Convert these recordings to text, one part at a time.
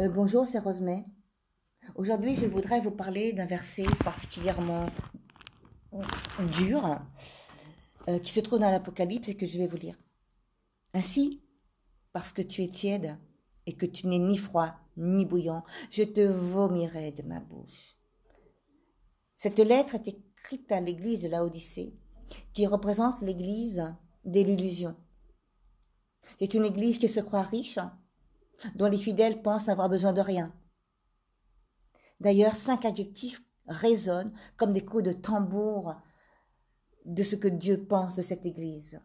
Euh, bonjour, c'est Rosemay. Aujourd'hui, je voudrais vous parler d'un verset particulièrement dur euh, qui se trouve dans l'Apocalypse et que je vais vous lire. Ainsi, parce que tu es tiède et que tu n'es ni froid ni bouillant, je te vomirai de ma bouche. Cette lettre est écrite à l'église de Odyssée qui représente l'église de l'illusion. C'est une église qui se croit riche, dont les fidèles pensent avoir besoin de rien. D'ailleurs, cinq adjectifs résonnent comme des coups de tambour de ce que Dieu pense de cette Église.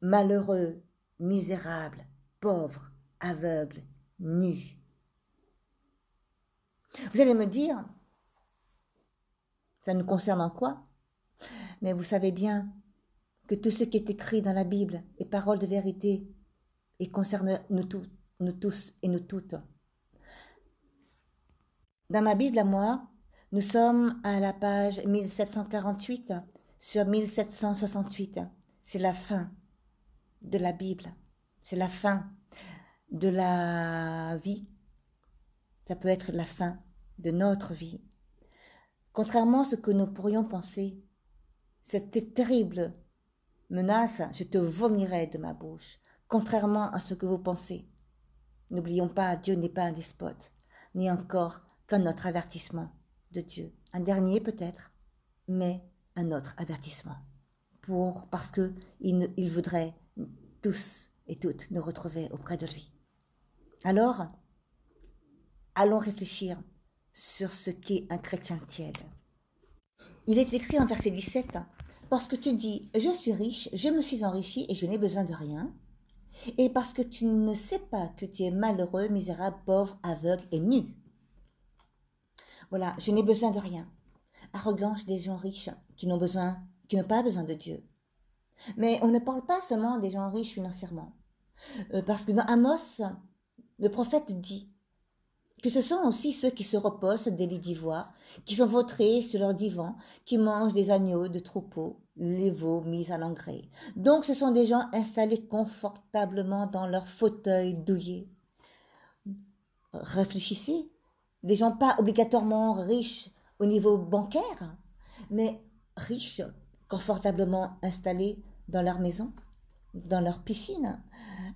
Malheureux, misérable, pauvre, aveugle, nu. Vous allez me dire, ça nous concerne en quoi Mais vous savez bien que tout ce qui est écrit dans la Bible est parole de vérité et concerne nous toutes nous tous et nous toutes. Dans ma Bible à moi, nous sommes à la page 1748 sur 1768. C'est la fin de la Bible. C'est la fin de la vie. Ça peut être la fin de notre vie. Contrairement à ce que nous pourrions penser, cette terrible menace, je te vomirai de ma bouche, contrairement à ce que vous pensez. N'oublions pas, Dieu n'est pas un despote, ni encore qu'un autre avertissement de Dieu. Un dernier peut-être, mais un autre avertissement. Pour, parce que il, voudrait tous et toutes nous retrouver auprès de lui. Alors, allons réfléchir sur ce qu'est un chrétien tiède. Il est écrit en verset 17, hein, Parce que tu dis, je suis riche, je me suis enrichi et je n'ai besoin de rien, et parce que tu ne sais pas que tu es malheureux, misérable, pauvre, aveugle et nu. Voilà, je n'ai besoin de rien. Arrogance des gens riches qui n'ont besoin, qui n'ont pas besoin de Dieu. Mais on ne parle pas seulement des gens riches financièrement. Euh, parce que dans Amos, le prophète dit ce sont aussi ceux qui se reposent des lits d'ivoire, qui sont vautrés sur leur divan, qui mangent des agneaux de troupeaux, les veaux mis à l'engrais. Donc ce sont des gens installés confortablement dans leur fauteuil douillé. Réfléchissez, des gens pas obligatoirement riches au niveau bancaire, hein, mais riches, confortablement installés dans leur maison, dans leur piscine, hein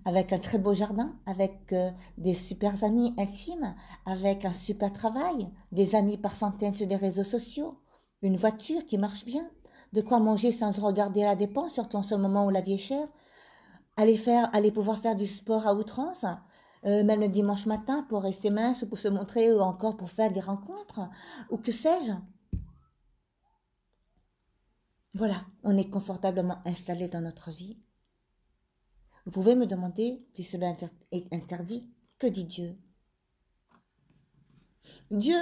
avec un très beau jardin, avec euh, des super amis intimes, avec un super travail, des amis par centaines sur des réseaux sociaux, une voiture qui marche bien, de quoi manger sans regarder la dépense, surtout en ce moment où la vie est chère, aller, faire, aller pouvoir faire du sport à outrance, euh, même le dimanche matin pour rester mince ou pour se montrer ou encore pour faire des rencontres, ou que sais-je. Voilà, on est confortablement installé dans notre vie vous pouvez me demander si cela est interdit. Que dit Dieu Dieu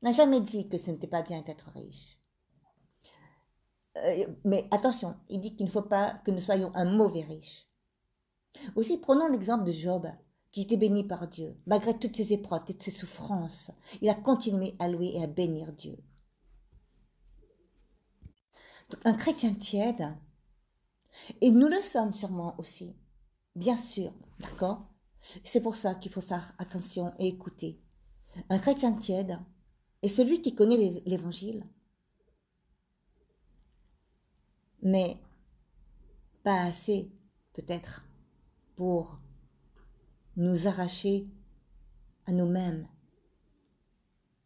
n'a jamais dit que ce n'était pas bien d'être riche. Euh, mais attention, il dit qu'il ne faut pas que nous soyons un mauvais riche. Aussi, prenons l'exemple de Job, qui était béni par Dieu. Malgré toutes ses épreuves, toutes ses souffrances, il a continué à louer et à bénir Dieu. un chrétien tiède, et nous le sommes sûrement aussi, Bien sûr, d'accord C'est pour ça qu'il faut faire attention et écouter. Un chrétien tiède est celui qui connaît l'évangile, mais pas assez, peut-être, pour nous arracher à nous-mêmes,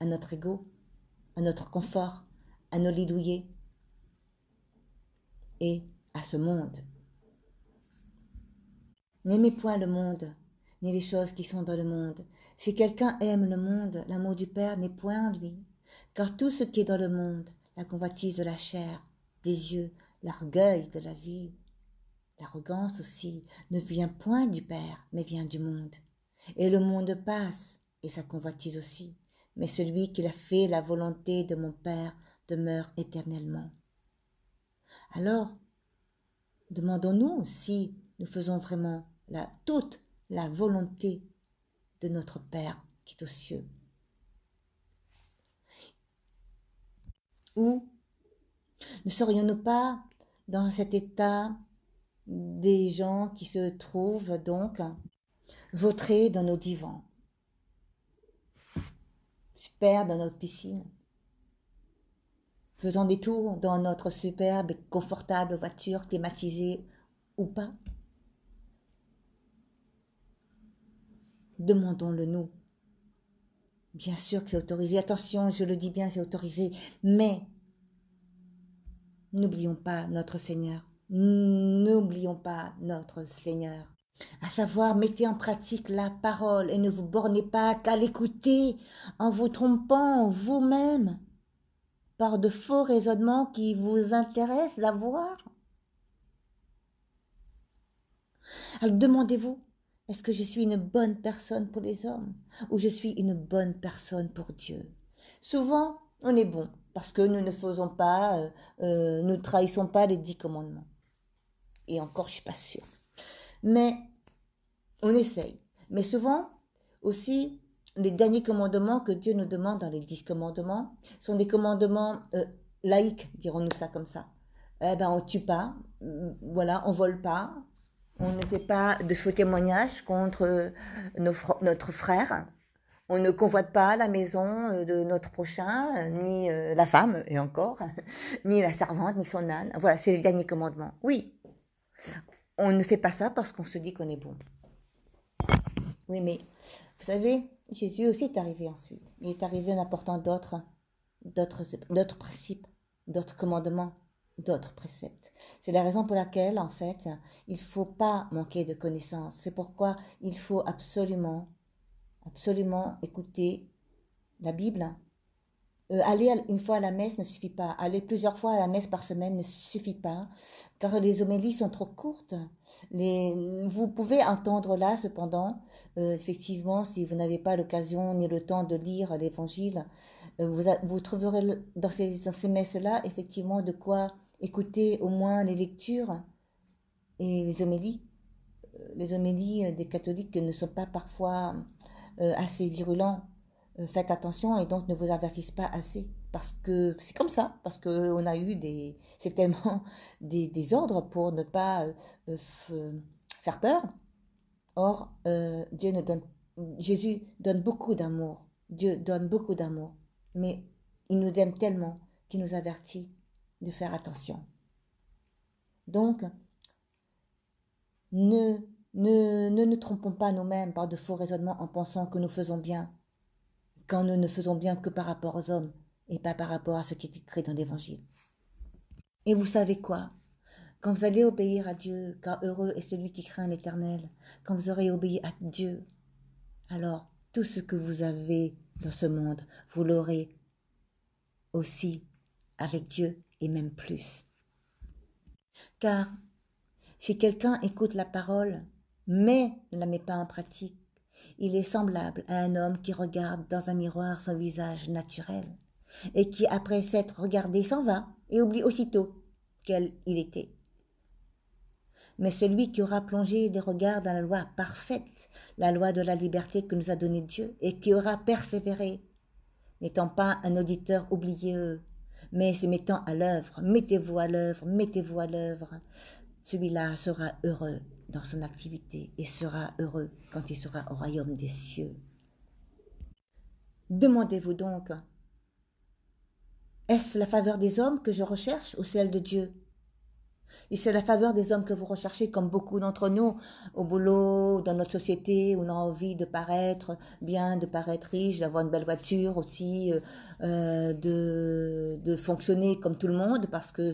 à notre ego, à notre confort, à nos lidouillés et à ce monde. N'aimez point le monde, ni les choses qui sont dans le monde. Si quelqu'un aime le monde, l'amour du Père n'est point en lui. Car tout ce qui est dans le monde, la convoitise de la chair, des yeux, l'orgueil de la vie, l'arrogance aussi, ne vient point du Père, mais vient du monde. Et le monde passe, et sa convoitise aussi. Mais celui qui a fait la volonté de mon Père demeure éternellement. Alors, demandons-nous si nous faisons vraiment la, toute la volonté de notre Père qui est aux cieux. Ou ne serions-nous pas dans cet état des gens qui se trouvent donc vautrés dans nos divans, super dans notre piscine, faisant des tours dans notre superbe et confortable voiture thématisée ou pas demandons-le nous. Bien sûr que c'est autorisé, attention, je le dis bien, c'est autorisé, mais n'oublions pas notre Seigneur, n'oublions pas notre Seigneur. À savoir, mettez en pratique la parole et ne vous bornez pas qu'à l'écouter en vous trompant vous-même par de faux raisonnements qui vous intéressent d'avoir. Alors demandez-vous, est-ce que je suis une bonne personne pour les hommes ou je suis une bonne personne pour Dieu Souvent, on est bon parce que nous ne faisons pas, euh, euh, nous ne trahissons pas les dix commandements. Et encore, je suis pas sûre. Mais on essaye. Mais souvent, aussi, les derniers commandements que Dieu nous demande dans les dix commandements sont des commandements euh, laïques, dirons-nous ça comme ça. Eh ben, on tue pas, mm, voilà, on vole pas, on ne fait pas de faux témoignages contre euh, notre frère. On ne convoite pas la maison euh, de notre prochain, euh, ni la femme, et encore, ni la servante, ni son âne. Voilà, c'est le dernier commandement. Oui, on ne fait pas ça parce qu'on se dit qu'on est bon. Oui, mais vous savez, Jésus aussi est arrivé ensuite. Il est arrivé en apportant d'autres, d'autres, d'autres principes, d'autres commandements d'autres préceptes. C'est la raison pour laquelle, en fait, il faut pas manquer de connaissances. C'est pourquoi il faut absolument, absolument écouter la Bible. Euh, aller une fois à la messe ne suffit pas. Aller plusieurs fois à la messe par semaine ne suffit pas, car les homélies sont trop courtes. Les, vous pouvez entendre là, cependant, euh, effectivement, si vous n'avez pas l'occasion ni le temps de lire l'Évangile, euh, vous, vous trouverez dans ces, dans ces messes-là, effectivement, de quoi Écoutez au moins les lectures et les homélies. Euh, les homélies euh, des catholiques ne sont pas parfois euh, assez virulents. Faites attention et donc ne vous avertissez pas assez. Parce que c'est comme ça, parce qu'on a eu des. C'est tellement des, ordres pour ne pas faire peur. Or, Dieu ne donne, Jésus donne beaucoup d'amour. Dieu donne beaucoup d'amour. Mais il nous aime tellement qu'il nous avertit de faire attention. Donc, ne, ne, ne nous trompons pas nous-mêmes par de faux raisonnements en pensant que nous faisons bien, quand nous ne faisons bien que par rapport aux hommes et pas par rapport à ce qui est écrit dans l'Évangile. Et vous savez quoi Quand vous allez obéir à Dieu, car heureux est celui qui craint l'Éternel, quand vous aurez obéi à Dieu, alors tout ce que vous avez dans ce monde, vous l'aurez aussi avec Dieu et même plus. Car si quelqu'un écoute la parole, mais ne la met pas en pratique, il est semblable à un homme qui regarde dans un miroir son visage naturel, et qui, après s'être regardé, s'en va et oublie aussitôt quel il était. Mais celui qui aura plongé les regards dans la loi parfaite, la loi de la liberté que nous a donnée Dieu, et qui aura persévéré, n'étant pas un auditeur oublieux, mais se mettant à l'œuvre. Mettez-vous à l'œuvre, mettez-vous à l'œuvre. Celui-là sera heureux dans son activité et sera heureux quand il sera au royaume des cieux. Demandez-vous donc, est-ce la faveur des hommes que je recherche ou celle de Dieu et c'est la faveur des hommes que vous recherchez, comme beaucoup d'entre nous, au boulot, dans notre société, où on a envie de paraître bien, de paraître riche, d'avoir une belle voiture aussi, euh, euh, de, fonctionner comme tout le monde, parce que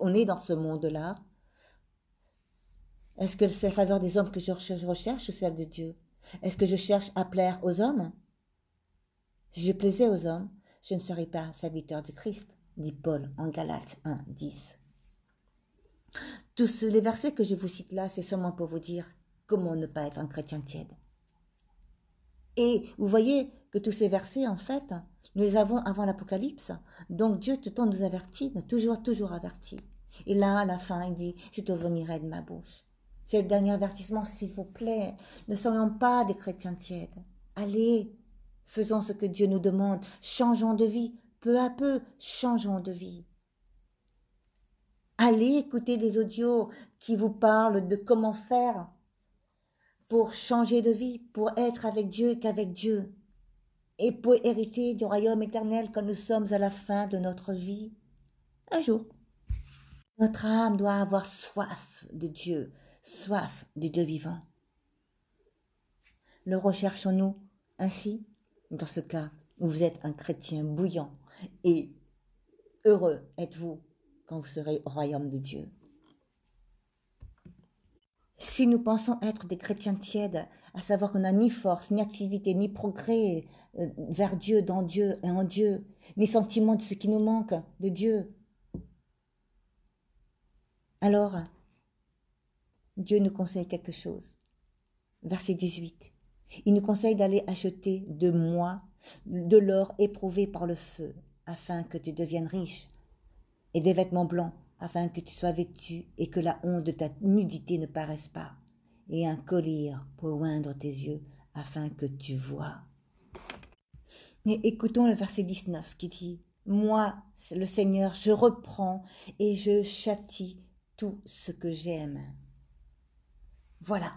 on est dans ce monde-là. Est-ce que c'est la faveur des hommes que je recherche ou celle de Dieu Est-ce que je cherche à plaire aux hommes Si je plaisais aux hommes, je ne serais pas serviteur du Christ, dit Paul en Galates 1, 10. Tous les versets que je vous cite là, c'est seulement pour vous dire comment ne pas être un chrétien tiède. Et vous voyez que tous ces versets, en fait, nous les avons avant l'Apocalypse. Donc Dieu tout le temps nous avertit, toujours, toujours averti. Et là, à la fin, il dit, je te vomirai de ma bouche. C'est le dernier avertissement, s'il vous plaît. Ne soyons pas des chrétiens tièdes. Allez, faisons ce que Dieu nous demande. Changeons de vie. Peu à peu, changeons de vie. Allez écouter des audios qui vous parlent de comment faire pour changer de vie, pour être avec Dieu qu'avec Dieu, et pour hériter du royaume éternel quand nous sommes à la fin de notre vie. Un jour. Notre âme doit avoir soif de Dieu, soif du Dieu vivant. Le recherchons-nous ainsi Dans ce cas, vous êtes un chrétien bouillant et heureux êtes-vous quand vous serez au royaume de Dieu. Si nous pensons être des chrétiens tièdes, à savoir qu'on n'a ni force, ni activité, ni progrès euh, vers Dieu, dans Dieu et en Dieu, ni sentiment de ce qui nous manque de Dieu, alors Dieu nous conseille quelque chose. Verset 18. Il nous conseille d'aller acheter de moi de l'or éprouvé par le feu, afin que tu deviennes riche, et des vêtements blancs, afin que tu sois vêtu et que la honte de ta nudité ne paraisse pas, et un collier pour oindre tes yeux, afin que tu vois. mais écoutons le verset 19 qui dit Moi, le Seigneur, je reprends et je châtie tout ce que j'aime. Voilà.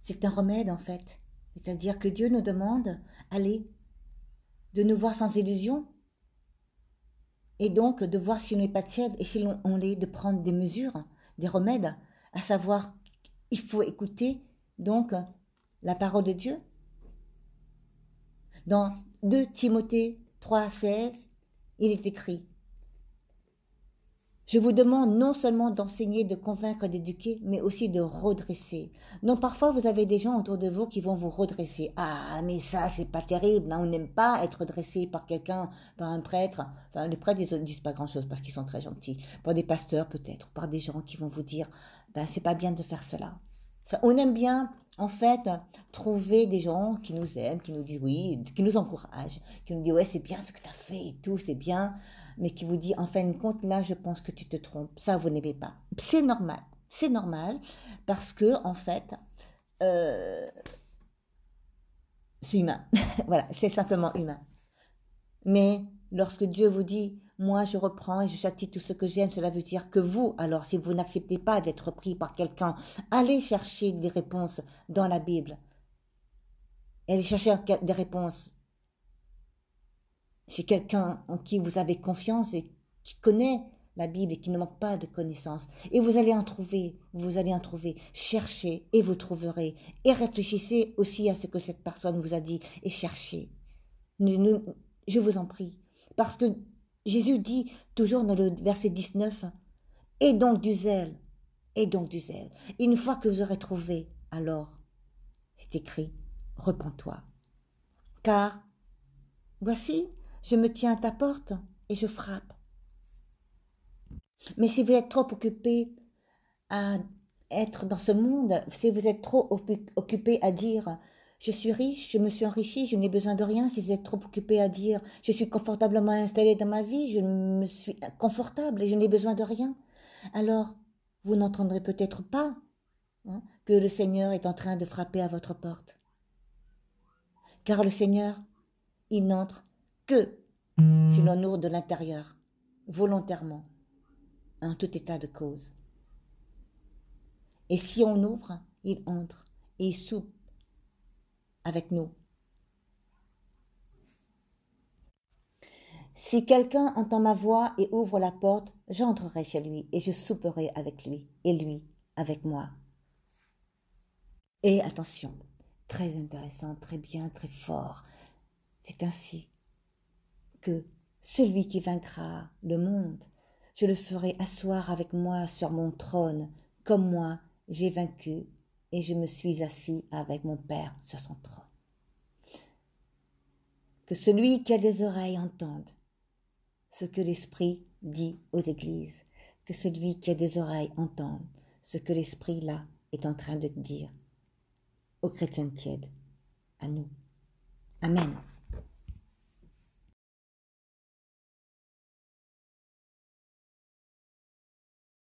C'est un remède en fait. C'est-à-dire que Dieu nous demande, allez, de nous voir sans illusion, et donc, de voir si on n'est pas tiède et si on l'est, de prendre des mesures, des remèdes, à savoir, il faut écouter donc la parole de Dieu. Dans 2 Timothée 3, 16, il est écrit je vous demande non seulement d'enseigner, de convaincre, d'éduquer, mais aussi de redresser. Non, parfois vous avez des gens autour de vous qui vont vous redresser. Ah, mais ça, c'est pas terrible. Hein. On n'aime pas être redressé par quelqu'un, par un prêtre. Enfin, les prêtres ils ne disent pas grand-chose parce qu'ils sont très gentils. Par des pasteurs peut-être, par des gens qui vont vous dire, ben c'est pas bien de faire cela. on aime bien en fait, trouver des gens qui nous aiment, qui nous disent oui, qui nous encouragent, qui nous disent ouais, c'est bien ce que tu as fait et tout, c'est bien mais qui vous dit en fin de compte, là, je pense que tu te trompes. Ça, vous n'aimez pas. C'est normal. C'est normal parce que, en fait, euh, c'est humain. voilà, c'est simplement humain. Mais lorsque Dieu vous dit, moi je reprends et je châtie tout ce que j'aime, cela veut dire que vous, alors si vous n'acceptez pas d'être pris par quelqu'un, allez chercher des réponses dans la Bible. Allez chercher des réponses c'est quelqu'un en qui vous avez confiance et qui connaît la Bible et qui ne manque pas de connaissances. Et vous allez en trouver, vous allez en trouver. Cherchez et vous trouverez. Et réfléchissez aussi à ce que cette personne vous a dit et cherchez. je vous en prie. Parce que Jésus dit toujours dans le verset 19, et donc du zèle, et donc du zèle. Une fois que vous aurez trouvé, alors, c'est écrit, repens-toi. Car, voici, je me tiens à ta porte et je frappe. Mais si vous êtes trop occupé à être dans ce monde, si vous êtes trop occupé à dire je suis riche, je me suis enrichi, je n'ai besoin de rien, si vous êtes trop occupé à dire je suis confortablement installé dans ma vie, je me suis confortable et je n'ai besoin de rien, alors vous n'entendrez peut-être pas hein, que le Seigneur est en train de frapper à votre porte. Car le Seigneur, il n'entre si l'on ouvre de l'intérieur, volontairement, en tout état de cause. Et si on ouvre, il entre et il soupe avec nous. Si quelqu'un entend ma voix et ouvre la porte, j'entrerai chez lui et je souperai avec lui et lui avec moi. Et attention, très intéressant, très bien, très fort. C'est ainsi que celui qui vaincra le monde, je le ferai asseoir avec moi sur mon trône, comme moi j'ai vaincu et je me suis assis avec mon Père sur son trône. Que celui qui a des oreilles entende ce que l'Esprit dit aux églises, que celui qui a des oreilles entende ce que l'Esprit là est en train de dire aux chrétiens tièdes, à nous. Amen.